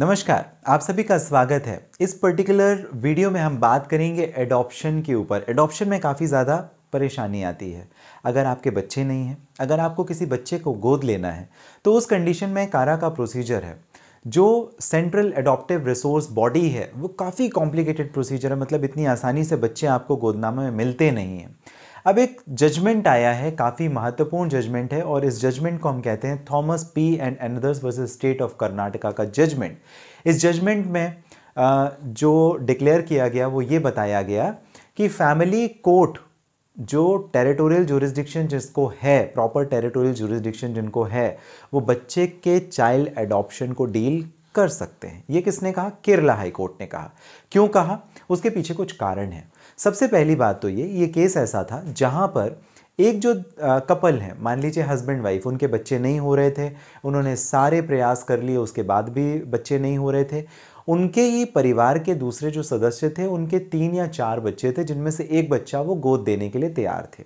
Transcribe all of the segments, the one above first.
नमस्कार आप सभी का स्वागत है इस पर्टिकुलर वीडियो में हम बात करेंगे एडॉप्शन के ऊपर एडॉप्शन में काफ़ी ज़्यादा परेशानी आती है अगर आपके बच्चे नहीं हैं अगर आपको किसी बच्चे को गोद लेना है तो उस कंडीशन में कारा का प्रोसीजर है जो सेंट्रल एडॉप्टिव रिसोर्स बॉडी है वो काफ़ी कॉम्प्लिकेटेड प्रोसीजर है मतलब इतनी आसानी से बच्चे आपको गोदनामा में मिलते नहीं हैं अब एक जजमेंट आया है काफ़ी महत्वपूर्ण जजमेंट है और इस जजमेंट को हम कहते हैं Thomas P and others versus state of Karnataka का जजमेंट इस जजमेंट में जो डिक्लेयर किया गया वो ये बताया गया कि फैमिली कोर्ट जो टेरिटोरियल जुरिस्डिक्शन जिसको है प्रॉपर टेरिटोरियल जोरिस्डिक्शन जिनको है वो बच्चे के चाइल्ड एडॉप्शन को डील कर सकते हैं ये किसने कहा केरला हाई कोर्ट ने कहा क्यों कहा उसके पीछे कुछ कारण है सबसे पहली बात तो ये ये केस ऐसा था जहाँ पर एक जो कपल है मान लीजिए हस्बैंड वाइफ उनके बच्चे नहीं हो रहे थे उन्होंने सारे प्रयास कर लिए उसके बाद भी बच्चे नहीं हो रहे थे उनके ही परिवार के दूसरे जो सदस्य थे उनके तीन या चार बच्चे थे जिनमें से एक बच्चा वो गोद देने के लिए तैयार थे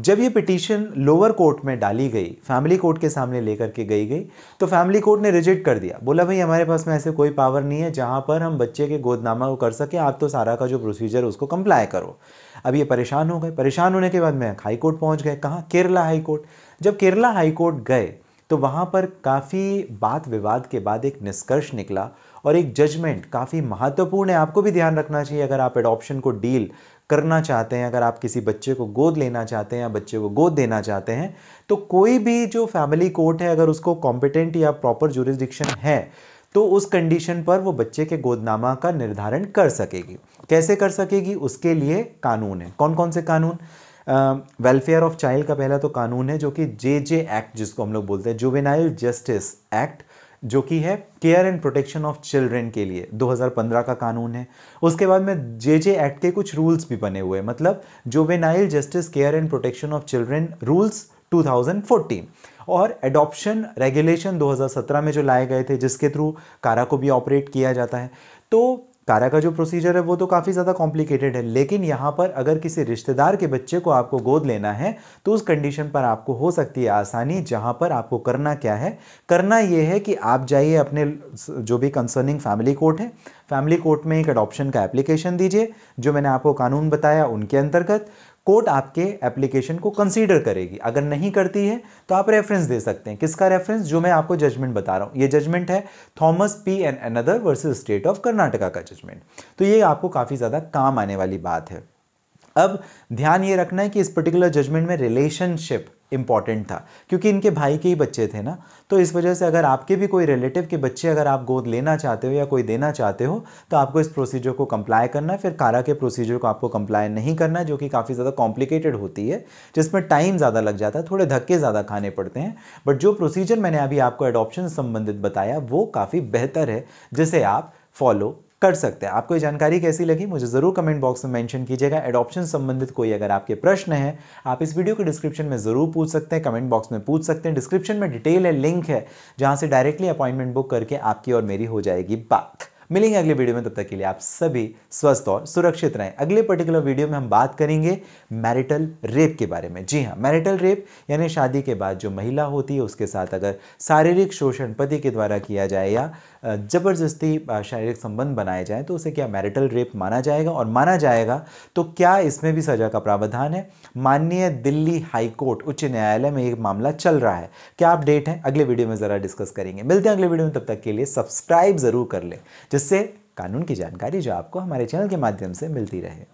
जब ये पिटीशन लोअर कोर्ट में डाली गई फैमिली कोर्ट के सामने लेकर के गई गई तो फैमिली कोर्ट ने रिजेक्ट कर दिया बोला भाई हमारे पास में ऐसे कोई पावर नहीं है जहाँ पर हम बच्चे के गोदनामा को कर सके आप तो सारा का जो प्रोसीजर उसको कंप्लाई करो अब ये परेशान हो गए परेशान होने के बाद मैं हाई कोर्ट पहुँच गए कहाँ केरला हाई कोर्ट जब केरला हाई कोर्ट गए तो वहाँ पर काफ़ी बात विवाद के बाद एक निष्कर्ष निकला और एक जजमेंट काफ़ी महत्वपूर्ण है आपको भी ध्यान रखना चाहिए अगर आप एडॉप्शन को डील करना चाहते हैं अगर आप किसी बच्चे को गोद लेना चाहते हैं या बच्चे को गोद देना चाहते हैं तो कोई भी जो फैमिली कोर्ट है अगर उसको कॉम्पिटेंट या प्रॉपर जुरिस्डिक्शन है तो उस कंडीशन पर वो बच्चे के गोदनामा का निर्धारण कर सकेगी कैसे कर सकेगी उसके लिए कानून है कौन कौन से कानून वेलफेयर ऑफ चाइल्ड का पहला तो कानून है जो कि जे जे एक्ट जिसको हम लोग बोलते हैं जुवेनाइल जस्टिस एक्ट जो कि है care and protection of children के लिए 2015 का कानून है उसके बाद में जे जे एक्ट के कुछ रूल्स भी बने हुए मतलब जो juvenile justice care and protection of children rules 2014 और एडॉप्शन रेगुलेशन 2017 में जो लाए गए थे जिसके थ्रू कारा को भी ऑपरेट किया जाता है तो कारा का जो प्रोसीजर है वो तो काफ़ी ज़्यादा कॉम्प्लिकेटेड है लेकिन यहाँ पर अगर किसी रिश्तेदार के बच्चे को आपको गोद लेना है तो उस कंडीशन पर आपको हो सकती है आसानी जहाँ पर आपको करना क्या है करना ये है कि आप जाइए अपने जो भी कंसर्निंग फैमिली कोर्ट है फैमिली कोर्ट में एक अडॉप्शन का एप्लीकेशन दीजिए जो मैंने आपको कानून बताया उनके अंतर्गत कोर्ट आपके एप्लीकेशन को कंसीडर करेगी अगर नहीं करती है तो आप रेफरेंस दे सकते हैं किसका रेफरेंस जो मैं आपको जजमेंट बता रहा हूँ ये जजमेंट है Thomas P and another versus state of Karnataka का जजमेंट तो ये आपको काफ़ी ज़्यादा काम आने वाली बात है अब ध्यान ये रखना है कि इस पर्टिकुलर जजमेंट में रिलेशनशिप इंपॉर्टेंट था क्योंकि इनके भाई के ही बच्चे थे ना तो इस वजह से अगर आपके भी कोई रिलेटिव के बच्चे अगर आप गोद लेना चाहते हो या कोई देना चाहते हो तो आपको इस प्रोसीजर को कंप्लाई करना है फिर कारा के प्रोसीजर को आपको कंप्लाई नहीं करना जो कि काफ़ी ज़्यादा कॉम्प्लिकेटेड होती है जिसमें टाइम ज़्यादा लग जाता है थोड़े धक्के ज़्यादा खाने पड़ते हैं बट जो प्रोसीजर मैंने अभी आपको एडॉप्शन संबंधित बताया वो काफ़ी बेहतर है जिसे आप फॉलो कर सकते हैं आपको ये जानकारी कैसी लगी मुझे ज़रूर कमेंट बॉक्स में मेंशन कीजिएगा एडॉप्शन संबंधित कोई अगर आपके प्रश्न है आप इस वीडियो के डिस्क्रिप्शन में ज़रूर पूछ सकते हैं कमेंट बॉक्स में पूछ सकते हैं डिस्क्रिप्शन में डिटेल है लिंक है जहाँ से डायरेक्टली अपॉइंटमेंट बुक करके आपकी और मेरी हो जाएगी बात मिलेंगे अगले वीडियो में तब तक के लिए आप सभी स्वस्थ और सुरक्षित रहें अगले पर्टिकुलर वीडियो में हम बात करेंगे मैरिटल रेप के बारे में जी हाँ मैरिटल रेप यानी शादी के बाद जो महिला होती है उसके साथ अगर शारीरिक शोषण पति के द्वारा किया जाए या ज़बरदस्ती शारीरिक संबंध बनाए जाए तो उसे क्या मैरिटल रेप माना जाएगा और माना जाएगा तो क्या इसमें भी सजा का प्रावधान है माननीय दिल्ली हाईकोर्ट उच्च न्यायालय में एक मामला चल रहा है क्या अपडेट है अगले वीडियो में ज़रा डिस्कस करेंगे मिलते हैं अगले वीडियो में तब तक के लिए सब्सक्राइब ज़रूर कर लें जिससे कानून की जानकारी जो आपको हमारे चैनल के माध्यम से मिलती रहे